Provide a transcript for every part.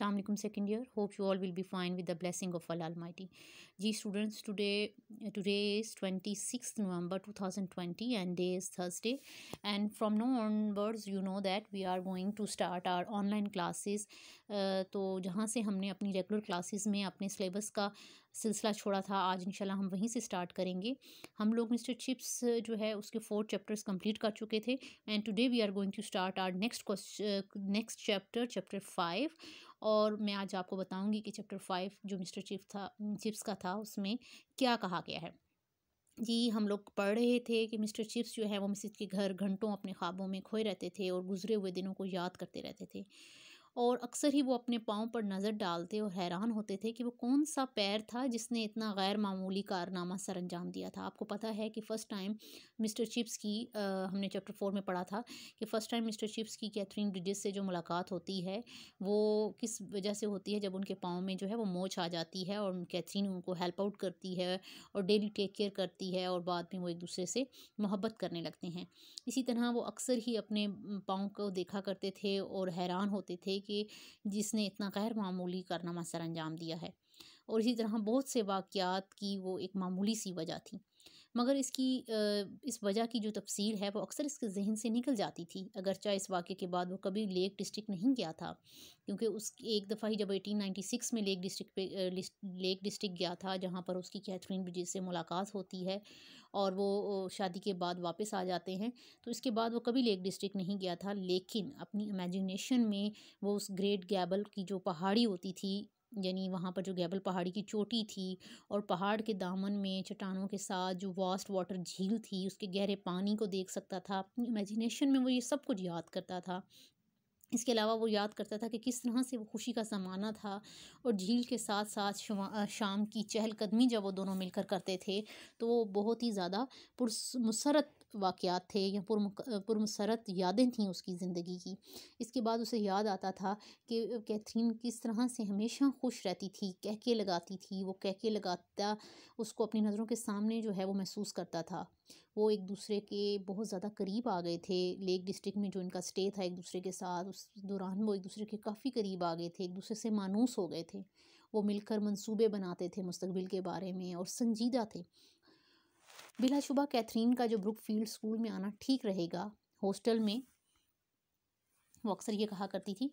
अस्सलाम वालेकुम second year hope you all will be fine with the blessing of Almighty जी students today today is twenty six November two thousand twenty and day is Thursday and from now onwards you know that we are going to start our online classes तो जहाँ से हमने अपनी regular classes में अपने syllabus का सिलसिला छोड़ा था आज इंशाल्लाह हम वहीं से स्टार्ट करेंगे हम लोग मिस्टर चिप्स जो है उसके फोर चैप्टर्स कंप्लीट कर चुके थे and today we are going to start our next question next chapter chapter five और मैं आज आपको बताऊंगी कि चैप्टर फाइव जो मिस्टर चिप था चिप्स का था उसमें क्या कहा गया है जी हम लोग पढ़ रहे थे कि मिस्टर चिप्स जो है वो मिसिज के घर घंटों अपने ख्वाबों में खोए रहते थे और गुजरे हुए दिनों को याद करते रहते थे और अक्सर ही वो अपने पाँव पर नज़र डालते और हैरान होते थे कि वो कौन सा पैर था जिसने इतना गैर मामूली कारनामा सर अंजाम दिया था आपको पता है कि फ़र्स्ट टाइम मिस्टर चिप्स की आ, हमने चैप्टर फोर में पढ़ा था कि फ़र्स्ट टाइम मिस्टर चिप्स की कैथरीन ब्रिजेस से जो मुलाकात होती है वो किस वजह से होती है जब उनके पाँव में जो है वो मोच आ जाती है और कैथरीन उनको हेल्प आउट करती है और डेली टेक केयर करती है और बाद में वो एक दूसरे से मोहब्बत करने लगते हैं इसी तरह वो अक्सर ही अपने पाँव को देखा करते थे और हैरान होते थे कि जिसने इतना गैर मामूली कारनामा सर अंजाम दिया है और इसी तरह बहुत से वाक़ की वो एक मामूली सी वजह थी मगर इसकी इस वजह की जो तफसील है वो अक्सर इसके जहन से निकल जाती थी अगरचा इस वाक़े के बाद वो कभी लेक डिस्ट्रिक्ट नहीं गया था क्योंकि उस एक दफ़ा ही जब 1896 में लेक डिस्ट्रिक्ट पे लेक डिस्ट्रिक्ट गया था जहाँ पर उसकी कैथरीन ब्रिज से मुलाकात होती है और वो शादी के बाद वापस आ जाते हैं तो इसके बाद वो कभी लेक डिस्ट्रिक्ट नहीं गया था लेकिन अपनी इमेजिनेशन में वो उस ग्रेट गैबल की जो पहाड़ी होती थी यानी वहाँ पर जो गैबल पहाड़ी की चोटी थी और पहाड़ के दामन में चट्टानों के साथ जो वास्ट वाटर झील थी उसके गहरे पानी को देख सकता था अपनी इमेजिनेशन में वो ये सब कुछ याद करता था इसके अलावा वो याद करता था कि किस तरह से वो खुशी का ज़माना था और झील के साथ साथ शाम की चहलकदमी जब वो दोनों मिलकर करते थे तो वो बहुत ही ज़्यादा पुरमसरत वाक़ात थे या पुरमसरत यादें थीं उसकी ज़िंदगी की इसके बाद उसे याद आता था कि कैथरीन किस तरह से हमेशा खुश रहती थी कहके लगाती थी वो कहके लगाता उसको अपनी नज़रों के सामने जो है वो महसूस करता था वो एक दूसरे के बहुत ज़्यादा करीब आ गए थे लेक डिस्ट्रिक्ट में जो इनका स्टे था एक दूसरे के साथ उस दौरान वो एक दूसरे के काफ़ी करीब आ गए थे एक दूसरे से मानूस हो गए थे वो मिलकर मंसूबे बनाते थे मुस्तबिल के बारे में और संजीदा थे बिलाशुबा कैथरीन का जो ब्रुक फील्ड स्कूल में आना ठीक रहेगा हॉस्टल में वो अक्सर ये कहा करती थी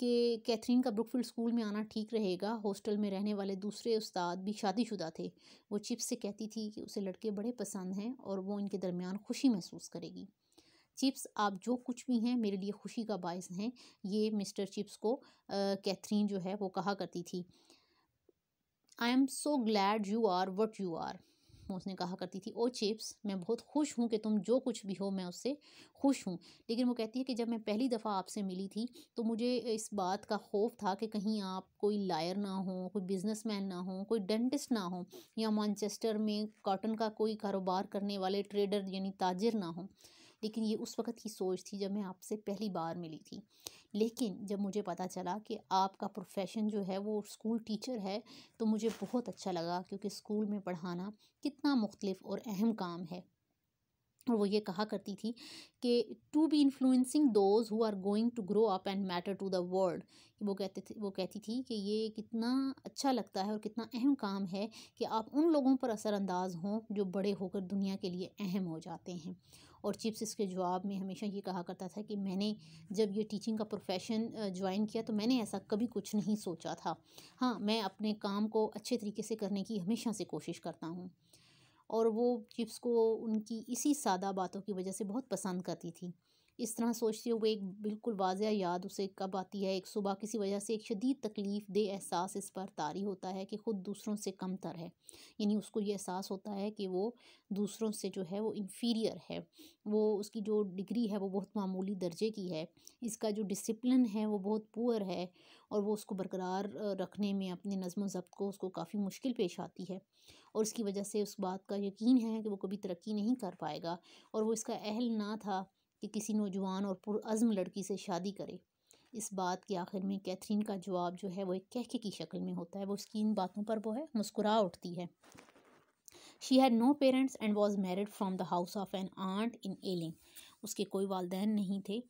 कि कैथरीन का ब्रुकफील्ड स्कूल में आना ठीक रहेगा हॉस्टल में रहने वाले दूसरे उस्ताद भी शादीशुदा थे वो चिप्स से कहती थी कि उसे लड़के बड़े पसंद हैं और वो इनके दरमियान खुशी महसूस करेगी चिप्स आप जो कुछ भी हैं मेरे लिए खुशी का बायस हैं ये मिस्टर चिप्स को कैथरीन जो है वो कहा करती थी I am so glad you are what you are उसने कहा करती थी ओ चिप्स मैं बहुत खुश हूँ कि तुम जो कुछ भी हो मैं उससे खुश हूँ लेकिन वो कहती है कि जब मैं पहली दफ़ा आपसे मिली थी तो मुझे इस बात का खौफ था कि कहीं आप कोई लायर ना हो कोई बिजनेसमैन ना हो कोई डेंटिस्ट ना हो या मानचेस्टर में कॉटन का कोई कारोबार करने वाले ट्रेडर यानी ताजिर ना हो लेकिन ये उस वक्त की सोच थी जब मैं आपसे पहली बार मिली थी लेकिन जब मुझे पता चला कि आपका प्रोफेशन जो है वो स्कूल टीचर है तो मुझे बहुत अच्छा लगा क्योंकि स्कूल में पढ़ाना कितना मुख्तलिफ और अहम काम है और वो ये कहा करती थी कि to be influencing those who are going to grow up and matter to the world वो कहते थे वो कहती थी कि ये कितना अच्छा लगता है और कितना अहम काम है कि आप उन लोगों पर असरानंदाज हों जो बड़े होकर दुनिया के लिए अहम हो जाते हैं और चिप्स इसके जवाब में हमेशा ये कहा करता था कि मैंने जब ये टीचिंग का प्रोफेशन ज्वाइन किया तो मैंने ऐसा कभी कुछ नहीं सोचा था हाँ मैं अपने काम को अच्छे तरीके से करने की हमेशा से कोशिश करता हूँ और वो चिप्स को उनकी इसी सादा बातों की वजह से बहुत पसंद करती थी इस तरह सोचते हुए एक बिल्कुल वाजिया याद उसे कब आती है एक सुबह किसी वजह से एक शदीद तकलीफ़ दे एहसास इस पर तारी होता है कि ख़ुद दूसरों से कम तर है यानी उसको ये एहसास होता है कि वो दूसरों से जो है वो इन्फीरियर है वो उसकी जो डिग्री है वो बहुत मामूली दर्जे की है इसका जो डिसिप्लिन है वो बहुत पुअर है और वो उसको बरकरार रखने में अपने नज़म ज़ब्त को उसको काफ़ी मुश्किल पेश आती है और उसकी वजह से उस बात का यकीन है कि वो कभी तरक्की नहीं कर पाएगा और वो इसका अहल ना था कि किसी नौजवान और पुरज़म लड़की से शादी करे इस बात के आखिर में कैथरीन का जवाब जो है वो एक कहके की शक्ल में होता है वो उसकी इन बातों पर वो है मुस्कुरा उठती है she had no parents and was married from the house of an aunt in Ealing उसके कोई वालदेन नहीं थे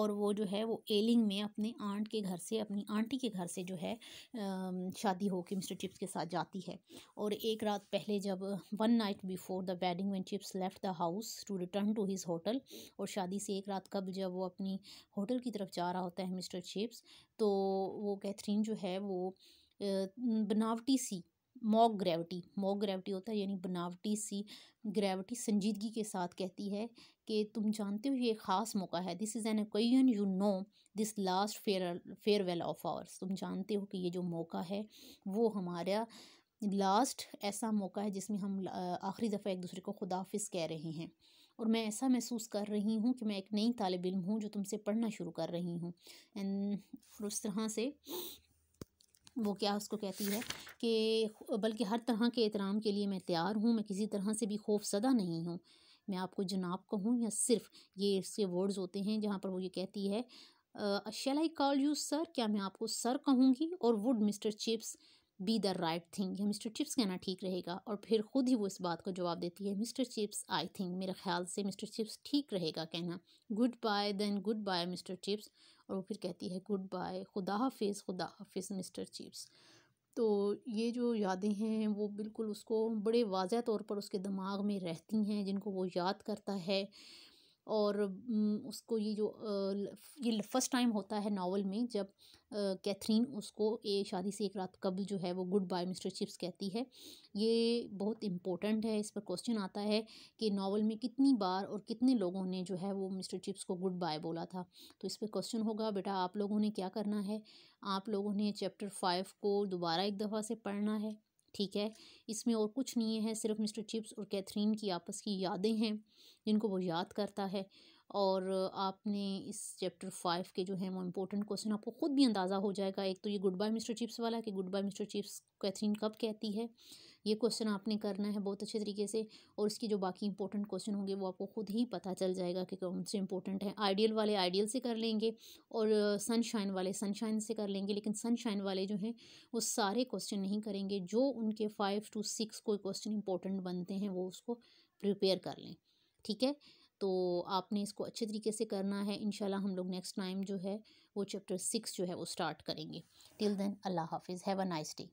और वो जो है वो एलिंग में अपने आंट के घर से अपनी आंटी के घर से जो है शादी हो के मिस्टर चिप्स के साथ जाती है और एक रात पहले जब one night before the wedding when Chips left the house to return to his hotel और शादी से एक रात कब जब वो अपनी होटल की तरफ जा रहा होता है मिस्टर चिप्स तो वो कैथरीन जो है वो बनावटी सी मॉक ग्रेविटी मॉक ग्रेविटी होता है यानी बनावटी सी ग्रेविटी संजीदगी के साथ कहती है कि तुम जानते हो ये ख़ास मौका है this is an occasion you know this last fare farewell of ours तुम जानते हो कि ये जो मौका है वो हमारा लास्ट ऐसा मौका है जिसमें हम आखिरी दफ़ा एक दूसरे को खुदाफिस कह रहे हैं और मैं ऐसा महसूस कर रही हूँ कि मैं एक नई तालब इम हूँ जो तुमसे पढ़ना शुरू कर रही हूँ एंड और उस तरह से वो क्या उसको कहती है कि बल्कि हर तरह के एहतराम के लिए मैं तैयार हूँ मैं किसी तरह से भी खौफ सदा नहीं हूँ मैं आपको जनाब कहूँ या सिर्फ ये इसके वर्ड्स होते हैं जहाँ पर वो ये कहती है shall I call you sir क्या मैं आपको सर कहूँगी और would Mr Chips be the right thing या मिस्टर चिप्स कहना ठीक रहेगा और फिर खुद ही वो इस बात का जवाब देती है मिस्टर चिप्स आई थिंक मेरे ख्याल से मिस्टर चिप्स ठीक रहेगा कहना goodbye then goodbye Mr Chips और वो फिर कहती है गुड बाय खुदा हाफिज़ खुदा हाफिज़ मिस्टर चिप्स तो ये जो यादें हैं वो बिल्कुल उसको बड़े वाज़ह तौर पर उसके दिमाग में रहती हैं जिनको वो याद करता है और उसको ये जो ये फर्स्ट टाइम होता है नावल में जब कैथरीन उसको ए शादी से एक रात कबल जो है वो गुड बाय मिस्टर चिप्स कहती है ये बहुत इम्पोर्टेंट है इस पर क्वेश्चन आता है कि नावल में कितनी बार और कितने लोगों ने जो है वो मिस्टर चिप्स को गुड बाय बोला था तो इस पर क्वेश्चन होगा बेटा आप लोगों ने क्या करना है आप लोगों ने चैप्टर फाइव को दोबारा एक दफ़ा से पढ़ना है ठीक है इसमें और कुछ नहीं है सिर्फ मिस्टर चिप्स और कैथरीन की आपस की यादें हैं जिनको वो याद करता है और आपने इस चैप्टर फाइव के जो है वो इम्पोर्टेंट क्वेश्चन आपको ख़ुद भी अंदाज़ा हो जाएगा एक तो ये गुड बाय मिस्टर चिप्स वाला कि goodbye Mr Chips Katherine कब कहती है ये क्वेश्चन आपने करना है बहुत अच्छे तरीके से और इसकी जो बाकी इंपॉर्टेंट क्वेश्चन होंगे वो आपको खुद ही पता चल जाएगा कि कौन से इंपॉर्टेंट हैं आइडियल वाले आइडियल से कर लेंगे और सनशाइन वाले सनशाइन से कर लेंगे लेकिन सनशाइन वाले जो हैं वो सारे क्वेश्चन नहीं करेंगे जो उनके फाइव टू सिक्स कोई क्वेश्चन इंपॉर्टेंट बनते हैं वो उसको प्रिपेयर कर लें ठीक है तो आपने इसको अच्छे तरीके से करना है इन हम लोग नेक्स्ट टाइम जो है वो चैप्टर सिक्स जो है वो स्टार्ट करेंगे टिल देन अल्लाह हाफिज़ हैव अ नाइस डे